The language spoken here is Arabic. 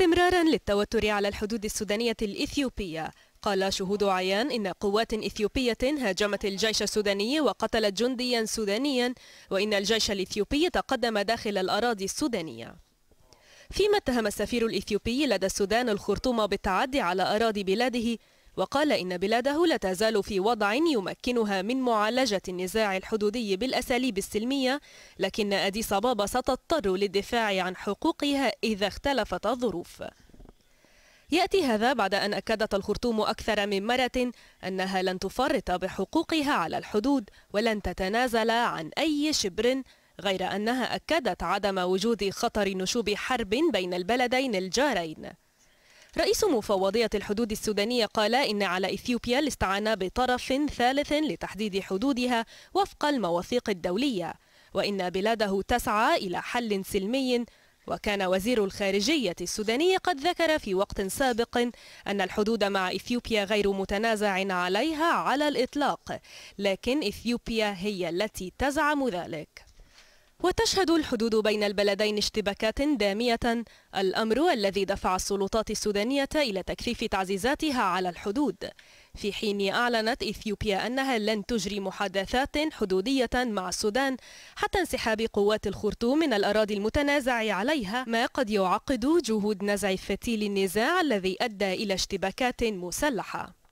استمرارا للتوتر على الحدود السودانية الإثيوبية قال شهود عيان إن قوات إثيوبية هاجمت الجيش السوداني وقتلت جنديا سودانيا وإن الجيش الإثيوبي تقدم داخل الأراضي السودانية فيما اتهم السفير الإثيوبي لدى السودان الخرطوم بالتعدي على أراضي بلاده وقال إن بلاده لا تزال في وضع يمكنها من معالجة النزاع الحدودي بالأساليب السلمية لكن أديس أبابا ستضطر للدفاع عن حقوقها إذا اختلفت الظروف يأتي هذا بعد أن أكدت الخرطوم أكثر من مرة أنها لن تفرط بحقوقها على الحدود ولن تتنازل عن أي شبر غير أنها أكدت عدم وجود خطر نشوب حرب بين البلدين الجارين رئيس مفوضية الحدود السودانية قال إن على إثيوبيا الاستعانة بطرف ثالث لتحديد حدودها وفق المواثيق الدولية وإن بلاده تسعى إلى حل سلمي وكان وزير الخارجية السوداني قد ذكر في وقت سابق أن الحدود مع إثيوبيا غير متنازع عليها على الإطلاق لكن إثيوبيا هي التي تزعم ذلك وتشهد الحدود بين البلدين اشتباكات دامية الأمر الذي دفع السلطات السودانية إلى تكثيف تعزيزاتها على الحدود في حين أعلنت إثيوبيا أنها لن تجري محادثات حدودية مع السودان حتى انسحاب قوات الخرطوم من الأراضي المتنازع عليها ما قد يعقد جهود نزع فتيل النزاع الذي أدى إلى اشتباكات مسلحة